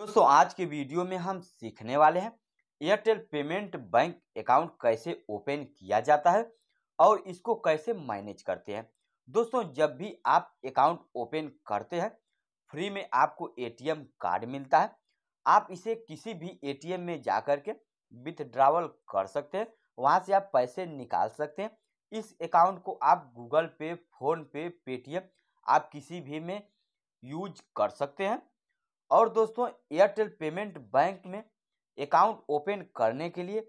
दोस्तों आज के वीडियो में हम सीखने वाले हैं एयरटेल पेमेंट बैंक अकाउंट कैसे ओपन किया जाता है और इसको कैसे मैनेज करते हैं दोस्तों जब भी आप अकाउंट ओपन करते हैं फ्री में आपको एटीएम कार्ड मिलता है आप इसे किसी भी एटीएम में जा कर के विथड्रावल कर सकते हैं वहाँ से आप पैसे निकाल सकते हैं इस अकाउंट को आप गूगल पे फ़ोनपे पेटीएम आप किसी भी में यूज कर सकते हैं और दोस्तों एयरटेल पेमेंट बैंक में अकाउंट ओपन करने के लिए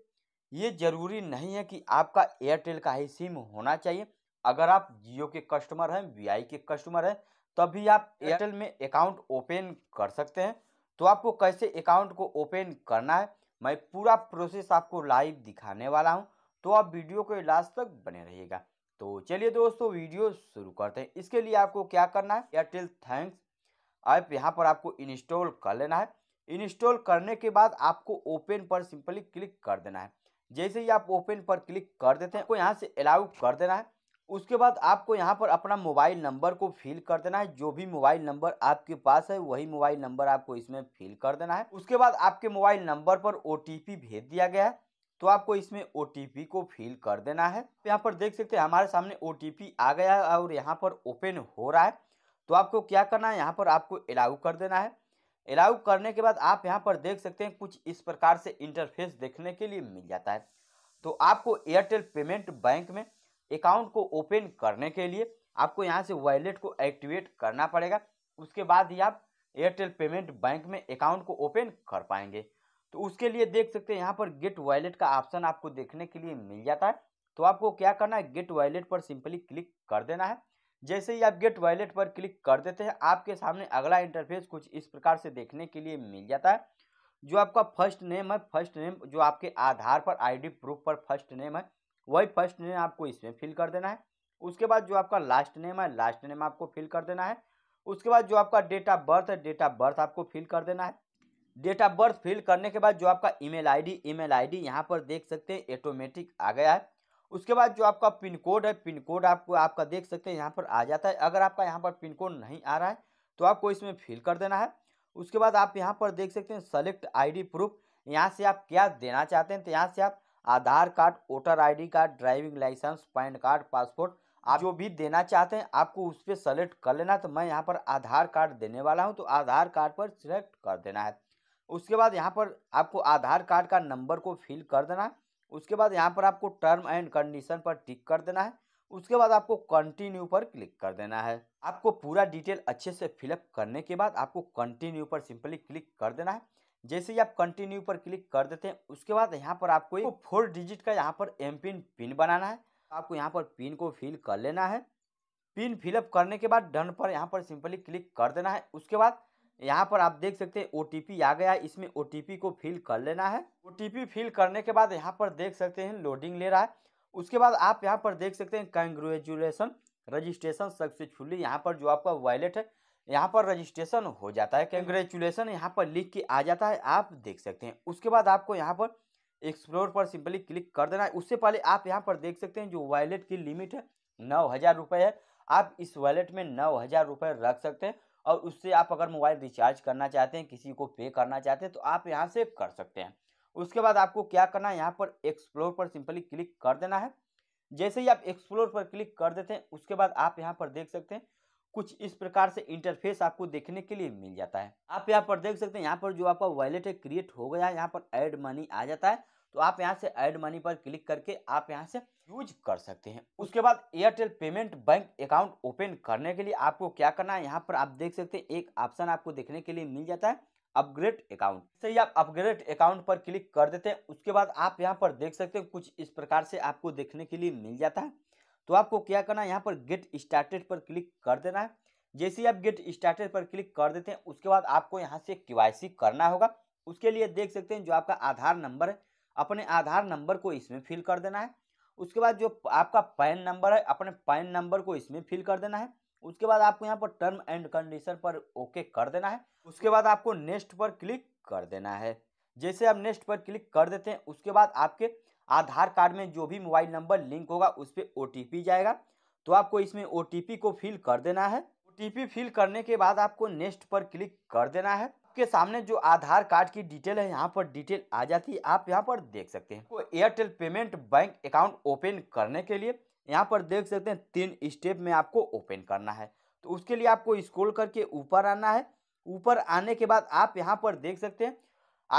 ये ज़रूरी नहीं है कि आपका एयरटेल का ही सिम होना चाहिए अगर आप जियो के कस्टमर हैं वी के कस्टमर हैं तभी आप एयरटेल में अकाउंट ओपन कर सकते हैं तो आपको कैसे अकाउंट को ओपन करना है मैं पूरा प्रोसेस आपको लाइव दिखाने वाला हूं तो आप वीडियो को लास्ट तक बने रहिएगा तो चलिए दोस्तों वीडियो शुरू करते हैं इसके लिए आपको क्या करना है एयरटेल थैंक्स ऐप यहाँ पर आपको इंस्टॉल कर लेना है इंस्टॉल करने के बाद आपको ओपन पर सिंपली क्लिक कर देना है जैसे ही आप ओपन पर क्लिक कर देते हैं आपको यहाँ से अलाउ कर देना है उसके बाद आपको यहाँ पर अपना मोबाइल नंबर को फिल कर देना है जो भी मोबाइल नंबर आपके पास है वही मोबाइल नंबर आपको इसमें फिल कर देना है उसके बाद आपके मोबाइल नंबर पर ओ भेज दिया गया है तो आपको इसमें ओ को फिल कर देना है यहाँ पर देख सकते हैं हमारे सामने ओ आ गया है और यहाँ पर ओपन हो रहा है तो आपको क्या करना है यहाँ पर आपको अलाउ कर देना है अलाउ करने के बाद आप यहाँ पर देख सकते हैं कुछ इस प्रकार से इंटरफेस देखने के लिए मिल जाता है तो आपको एयरटेल पेमेंट बैंक में अकाउंट को ओपन करने के लिए आपको यहाँ से वॉलेट को एक्टिवेट करना पड़ेगा उसके बाद ही आप एयरटेल पेमेंट बैंक में अकाउंट को ओपन कर पाएंगे तो उसके लिए देख सकते हैं यहाँ पर गेट वॉलेट का ऑप्शन आपको देखने के लिए मिल जाता है तो आपको क्या करना है गेट वॉलेट पर सिंपली क्लिक कर देना है जैसे ही आप गेट वॉलेट पर क्लिक कर देते हैं आपके सामने अगला इंटरफेस कुछ इस प्रकार से देखने के लिए मिल जाता है जो आपका फर्स्ट नेम है फर्स्ट नेम जो आपके आधार पर आईडी प्रूफ पर फर्स्ट नेम है वही फर्स्ट नेम आपको इसमें फिल कर देना है उसके बाद जो आपका लास्ट नेम है लास्ट नेम आपको फिल कर देना है उसके बाद जो आपका डेट ऑफ बर्थ है डेट ऑफ बर्थ आपको फिल कर देना है डेट ऑफ बर्थ फिल करने के बाद जो आपका ईमेल आईडी ईमेल आईडी यहाँ पर देख सकते हैं ऑटोमेटिक आ गया है उसके बाद जो आपका पिन कोड है पिन कोड आपको आपका देख सकते हैं यहाँ पर आ जाता है अगर आपका यहाँ पर पिन कोड नहीं आ रहा है तो आपको इसमें फिल कर देना है उसके बाद आप यहाँ पर देख सकते हैं सेलेक्ट आईडी प्रूफ यहाँ से आप क्या देना चाहते हैं तो यहाँ से आप Aadhaar card voter I card driving licence PAN card passport आप जो भी देना चाहते हैं आपको उस पर सेलेक्ट कर लेना तो मैं यहाँ पर आधार कार्ड देने वाला हूँ तो आधार कार्ड पर सिलेक्ट कर देना है उसके बाद यहाँ पर आपको आधार कार्ड का नंबर को फिल कर देना है उसके बाद यहाँ पर आपको टर्म एंड कंडीशन पर टिक कर देना है उसके बाद आपको कंटिन्यू पर क्लिक कर देना है आपको पूरा डिटेल अच्छे से फिलअप करने के बाद आपको कंटिन्यू पर सिंपली क्लिक कर देना है जैसे ही आप कंटिन्यू पर क्लिक कर देते हैं उसके बाद यहाँ पर आपको एक फोर डिजिट का यहाँ पर एम पिन पिन बनाना है आपको यहाँ पर पिन को फिल कर लेना है पिन फिलअप करने के बाद डन पर यहाँ पर सिंपली क्लिक कर देना है उसके बाद यहाँ पर आप देख सकते हैं ओ आ गया इसमें ओ को फिल कर लेना है ओ फिल करने के बाद यहाँ पर देख सकते हैं लोडिंग ले रहा है उसके बाद आप यहाँ पर देख सकते हैं कंग्रेचुलेसन रजिस्ट्रेशन सक्सेसफुली यहाँ पर जो आपका वॉलेट है यहाँ पर रजिस्ट्रेशन हो जाता है कंग्रेचुलेसन यहाँ पर लिख के आ जाता है आप देख सकते हैं उसके बाद आपको यहाँ पर एक्सप्लोर पर सिंपली क्लिक कर देना है उससे पहले आप यहाँ पर देख सकते हैं जो वॉलेट की लिमिट है नौ हज़ार रुपये है आप इस वॉलेट में नौ हज़ार रुपये रख सकते हैं और उससे आप अगर मोबाइल रिचार्ज करना चाहते हैं किसी को पे करना चाहते हैं तो आप यहाँ से कर सकते हैं उसके बाद आपको क्या करना है यहाँ पर एक्सप्लोर पर सिंपली क्लिक कर देना है जैसे ही आप एक्सप्लोर पर क्लिक कर देते हैं उसके बाद आप यहाँ पर देख सकते हैं कुछ इस प्रकार से इंटरफेस आपको देखने के लिए मिल जाता है आप यहाँ पर देख सकते हैं यहाँ पर जो आपका वॉलेट है क्रिएट हो गया है यहाँ पर एड मनी आ जाता है तो आप यहाँ से एड मनी पर क्लिक करके आप यहाँ से यूज कर सकते हैं उसके बाद Airtel payment bank account open करने के लिए आपको क्या करना है यहाँ पर आप देख सकते हैं एक ऑप्शन आपको देखने के लिए मिल जाता है अपग्रेड अकाउंट से ही आप अपग्रेड अकाउंट पर क्लिक कर देते हैं उसके बाद आप यहाँ पर देख सकते हैं कुछ इस प्रकार से आपको देखने के लिए मिल जाता है तो आपको क्या करना है यहाँ पर गेट स्टार्टेड पर क्लिक कर देना है जैसे ही आप गेट स्टार्टेड पर क्लिक कर देते हैं उसके बाद आपको यहाँ से के करना होगा उसके लिए देख सकते हैं जो आपका आधार नंबर है अपने आधार नंबर को इसमें फिल कर देना है उसके बाद जो आपका पैन नंबर है अपने पैन नंबर को इसमें फिल कर देना है उसके बाद आपको यहाँ पर टर्म एंड कंडीशन पर ओके कर देना है उसके बाद आपको नेक्स्ट पर क्लिक कर देना है जैसे आप नेक्स्ट पर क्लिक कर देते हैं उसके बाद आपके आधार कार्ड में जो भी मोबाइल नंबर लिंक होगा उस पर ओ जाएगा तो आपको इसमें ओ को फिल कर देना है टी फिल करने के बाद आपको नेक्स्ट पर क्लिक कर देना है आपके सामने जो आधार कार्ड की डिटेल है यहाँ पर डिटेल आ जाती है आप यहाँ पर देख सकते हैं Airtel payment bank account open करने के लिए यहाँ पर देख सकते हैं तीन स्टेप में आपको ओपन करना है तो उसके लिए आपको स्क्रोल करके ऊपर आना है ऊपर आने के बाद आप यहाँ पर देख सकते हैं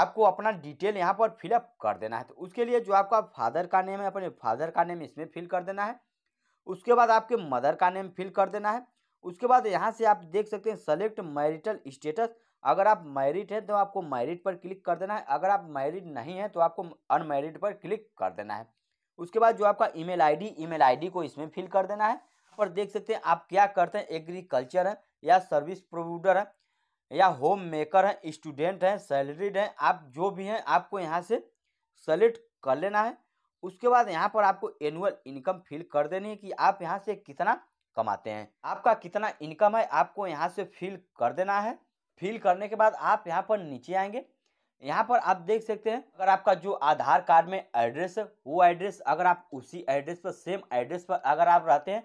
आपको अपना डिटेल यहाँ पर फिलअप कर देना है तो उसके लिए जो आपका फादर का नेम है अपने फादर का नेम इसमें फिल कर देना है उसके बाद आपके मदर का नेम फिल कर देना है उसके बाद यहाँ से आप देख सकते हैं सेलेक्ट मैरिटल स्टेटस अगर आप मैरिड हैं तो आपको मैरिड पर क्लिक कर देना है अगर आप मैरिड नहीं हैं तो आपको अनमैरिड पर क्लिक कर देना है उसके बाद जो आपका ईमेल आईडी ईमेल आईडी को इसमें फिल कर देना है और देख सकते हैं आप क्या करते हैं एग्रीकल्चर हैं या सर्विस प्रोवाइडर हैं या होम मेकर हैं स्टूडेंट हैं सैलरीड हैं आप जो भी हैं आपको यहाँ से सेलेक्ट कर लेना है उसके बाद यहाँ पर आपको एनुअल इनकम फिल कर देनी है कि आप यहाँ से कितना कमाते हैं आपका कितना इनकम है आपको यहाँ से फिल कर देना है फिल करने के बाद आप यहाँ पर नीचे आएंगे यहाँ पर आप देख सकते हैं अगर आपका जो आधार कार्ड में एड्रेस है वो एड्रेस अगर आप उसी एड्रेस पर सेम एड्रेस पर अगर आप रहते हैं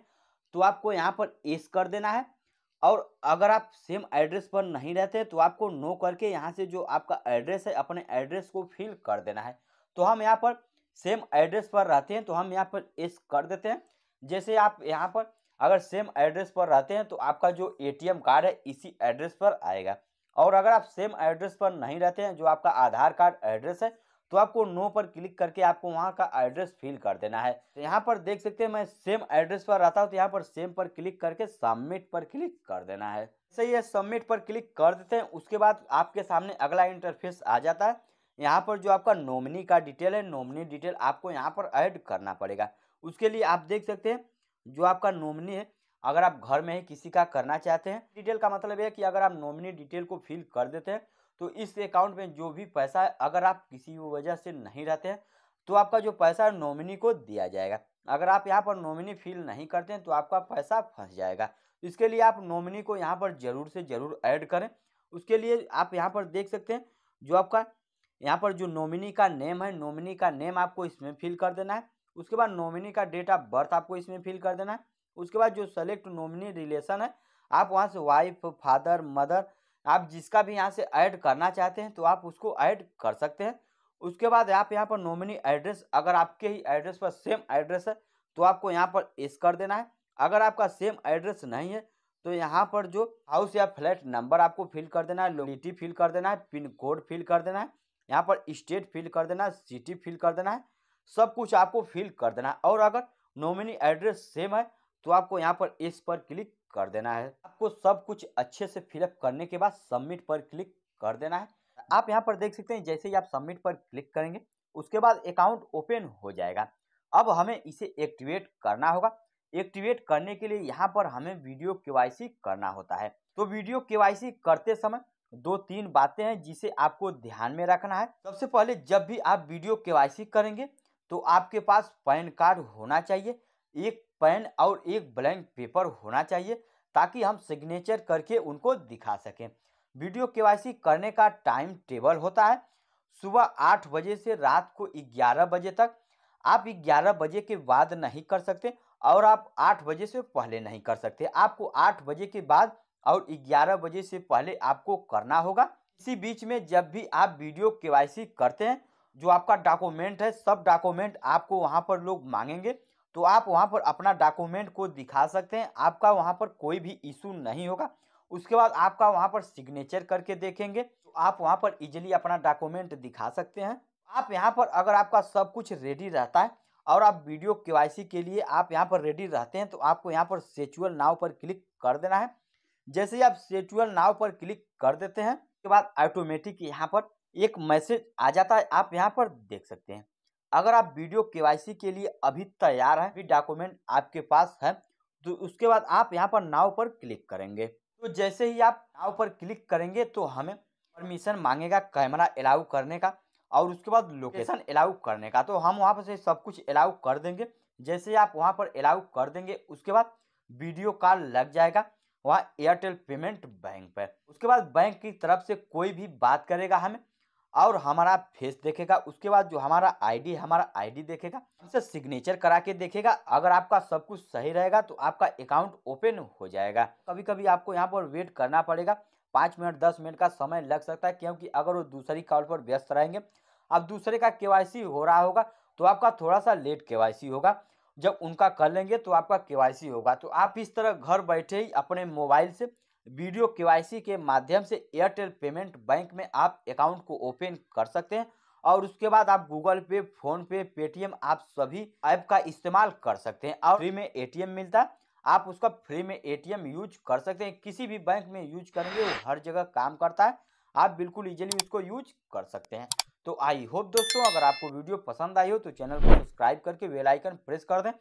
तो आपको यहाँ पर एस कर देना है और अगर आप सेम एड्रेस पर नहीं रहते तो आपको नो करके यहाँ से जो आपका एड्रेस है अपने एड्रेस को फिल कर देना है तो हम यहाँ पर सेम एड्रेस पर रहते हैं तो हम यहाँ पर एस कर देते हैं जैसे आप यहाँ पर अगर सेम एड्रेस पर रहते हैं तो आपका जो ए कार्ड है इसी एड्रेस पर आएगा और अगर आप सेम एड्रेस पर नहीं रहते हैं जो आपका आधार कार्ड एड्रेस है तो आपको नो पर क्लिक करके आपको वहाँ का एड्रेस फिल कर देना है तो यहाँ पर देख सकते हैं मैं सेम एड्रेस पर रहता हूँ तो यहाँ पर सेम पर क्लिक करके सबमिट पर क्लिक कर देना है सही है सबमिट पर क्लिक कर देते हैं उसके बाद आपके सामने अगला इंटरफेस आ जाता है यहाँ पर जो आपका नॉमिनी का डिटेल है नॉमिनी डिटेल आपको यहाँ पर ऐड करना पड़ेगा उसके लिए आप देख सकते हैं जो आपका नॉमिनी है अगर आप घर में ही किसी का करना चाहते हैं डिटेल का मतलब है कि अगर आप नॉमिनी डिटेल को फिल कर देते हैं तो इस अकाउंट में जो भी पैसा अगर आप किसी भी वजह से नहीं रहते हैं तो आपका जो पैसा नॉमिनी को दिया जाएगा अगर आप यहाँ पर नॉमिनी फिल नहीं करते हैं तो आपका पैसा फंस जाएगा इसके लिए आप नॉमिनी को यहाँ पर ज़रूर से ज़रूर ऐड करें उसके लिए आप यहाँ पर देख सकते हैं जो आपका यहाँ पर जो नॉमिनी का नेम है नॉमिनी का नेम आपको इसमें फिल कर देना है उसके बाद नॉमिनी का डेट ऑफ बर्थ आपको इसमें फिल कर देना है उसके बाद जो सेलेक्ट नॉमिनी रिलेशन है आप वहाँ से वाइफ फादर मदर आप जिसका भी यहाँ से ऐड करना चाहते हैं तो आप उसको ऐड कर सकते हैं उसके बाद आप यहाँ पर नॉमिनी एड्रेस अगर आपके ही एड्रेस पर सेम एड्रेस है तो आपको यहाँ पर एस कर देना है अगर आपका सेम एड्रेस नहीं है तो यहाँ पर जो हाउस या फ्लैट नंबर आपको फिल कर देना है लोकेलिटी फिल कर देना है पिन कोड फिल कर देना है यहाँ पर स्टेट फिल कर देना है सिटी फिल कर देना है सब कुछ आपको फिल कर देना है और अगर नॉमिनी एड्रेस सेम है तो आपको यहाँ पर इस पर क्लिक कर देना है आपको सब कुछ अच्छे से फिलअप करने के बाद सबमिट पर क्लिक कर देना है आप यहाँ पर देख सकते हैं जैसे ही आप सबमिट पर क्लिक करेंगे उसके बाद अकाउंट ओपन हो जाएगा अब हमें इसे एक्टिवेट करना होगा एक्टिवेट करने के लिए यहाँ पर हमें वीडियो केवाईसी करना होता है तो वीडियो केवाईसी करते समय दो तीन बातें हैं जिसे आपको ध्यान में रखना है सबसे पहले जब भी आप वीडियो केवाईसी करेंगे तो आपके पास पैन कार्ड होना चाहिए एक पेन और एक ब्लैंक पेपर होना चाहिए ताकि हम सिग्नेचर करके उनको दिखा सकें वीडियो केवाईसी करने का टाइम टेबल होता है सुबह आठ बजे से रात को ग्यारह बजे तक आप ग्यारह बजे के बाद नहीं कर सकते और आप आठ बजे से पहले नहीं कर सकते आपको आठ बजे के बाद और ग्यारह बजे से पहले आपको करना होगा इसी बीच में जब भी आप वीडियो के करते हैं जो आपका डॉक्यूमेंट है सब डॉक्यूमेंट आपको वहाँ पर लोग मांगेंगे तो आप वहाँ पर अपना डॉक्यूमेंट को दिखा सकते हैं आपका वहाँ पर कोई भी इशू नहीं होगा उसके बाद आपका वहाँ पर सिग्नेचर करके देखेंगे तो आप वहाँ पर इजीली अपना डॉक्यूमेंट दिखा सकते हैं आप यहाँ पर अगर आपका सब कुछ रेडी रहता है और आप वीडियो के के लिए आप यहाँ पर रेडी रहते हैं तो आपको यहाँ पर सेचुअल नाव पर क्लिक कर देना है जैसे ही आप सेचुअल नाव पर क्लिक कर देते हैं उसके बाद ऑटोमेटिक यहाँ पर एक मैसेज आ जाता है आप यहाँ पर देख सकते हैं अगर आप वीडियो के के लिए अभी तैयार हैं डॉक्यूमेंट आपके पास है तो उसके बाद आप यहाँ पर नाव पर क्लिक करेंगे तो जैसे ही आप नाव पर क्लिक करेंगे तो हमें परमिशन मांगेगा कैमरा अलाउ करने का और उसके बाद लोकेशन अलाउ करने का तो हम वहाँ पर से सब कुछ अलाउ कर देंगे जैसे आप वहाँ पर अलाउ कर देंगे उसके बाद वीडियो कॉल लग जाएगा वहाँ एयरटेल पेमेंट बैंक पर उसके बाद बैंक की तरफ से कोई भी बात करेगा हमें और हमारा फेस देखेगा उसके बाद जो हमारा आईडी हमारा आईडी देखेगा उसे सिग्नेचर करा के देखेगा अगर आपका सब कुछ सही रहेगा तो आपका अकाउंट ओपन हो जाएगा कभी कभी आपको यहाँ पर वेट करना पड़ेगा पाँच मिनट दस मिनट का समय लग सकता है क्योंकि अगर वो दूसरी कॉल पर व्यस्त रहेंगे अब दूसरे का के हो रहा होगा तो आपका थोड़ा सा लेट के होगा जब उनका कर लेंगे तो आपका के होगा तो आप इस तरह घर बैठे ही अपने मोबाइल से वीडियो के के माध्यम से एयरटेल पेमेंट बैंक में आप अकाउंट को ओपन कर सकते हैं और उसके बाद आप गूगल पे फोन पे पेटीएम आप सभी ऐप का इस्तेमाल कर सकते हैं और फ्री में एटीएम मिलता है आप उसका फ्री में एटीएम यूज कर सकते हैं किसी भी बैंक में यूज करेंगे वो हर जगह काम करता है आप बिल्कुल इजीली उसको यूज कर सकते हैं तो आई होप दोस्तों अगर आपको वीडियो पसंद आई हो तो चैनल को सब्सक्राइब करके वेलाइकन प्रेस कर दें